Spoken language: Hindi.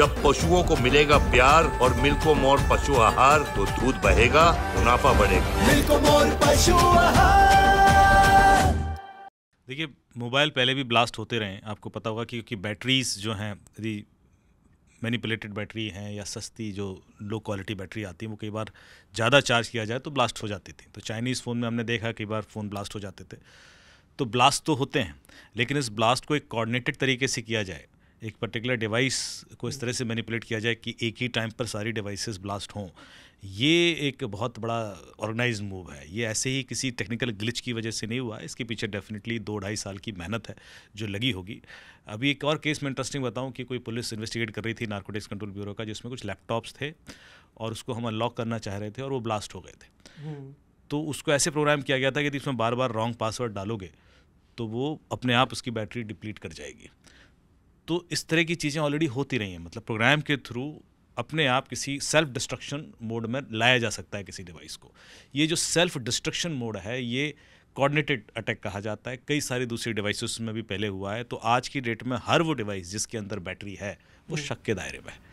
जब पशुओं को मिलेगा प्यार और मिल्को मोर पशु आहार तो दूध बहेगा मुनाफा बढ़ेगा मिल्को मोर पशु आहार देखिए मोबाइल पहले भी ब्लास्ट होते रहे आपको पता होगा क्योंकि बैटरीज जो हैं यदि मैनिपुलेटेड बैटरी हैं या सस्ती जो लो क्वालिटी बैटरी आती है वो कई बार ज़्यादा चार्ज किया जाए तो ब्लास्ट हो जाती थी तो चाइनीज़ फ़ोन में हमने देखा कई बार फ़ोन ब्लास्ट हो जाते थे तो ब्लास्ट तो होते हैं लेकिन इस ब्लास्ट को एक कोऑर्डिनेटेड तरीके से किया जाए एक पर्टिकुलर डिवाइस को इस तरह से मैनिपुलेट किया जाए कि एक ही टाइम पर सारी डिवाइसेस ब्लास्ट हों ये एक बहुत बड़ा ऑर्गेनाइज मूव है ये ऐसे ही किसी टेक्निकल ग्लिच की वजह से नहीं हुआ इसके पीछे डेफिनेटली दो ढाई साल की मेहनत है जो लगी होगी अभी एक और केस में इंटरेस्टिंग बताऊं कि कोई पुलिस इन्वेस्टिगेट कर रही थी नार्कोटिक्स कंट्रोल ब्यूरो का जिसमें कुछ लैपटॉप्स थे और उसको हम अनलॉक करना चाह रहे थे और वो ब्लास्ट हो गए थे हम्म। तो उसको ऐसे प्रोग्राम किया गया था कि इसमें बार बार रॉन्ग पासवर्ड डालोगे तो वो अपने आप उसकी बैटरी डिप्लीट कर जाएगी तो इस तरह की चीज़ें ऑलरेडी होती रही हैं मतलब प्रोग्राम के थ्रू अपने आप किसी सेल्फ डिस्ट्रक्शन मोड में लाया जा सकता है किसी डिवाइस को ये जो सेल्फ डिस्ट्रक्शन मोड है ये कोऑर्डिनेटेड अटैक कहा जाता है कई सारी दूसरी डिवाइसेस में भी पहले हुआ है तो आज की डेट में हर वो डिवाइस जिसके अंदर बैटरी है वो हम्म। शक के दायरे में है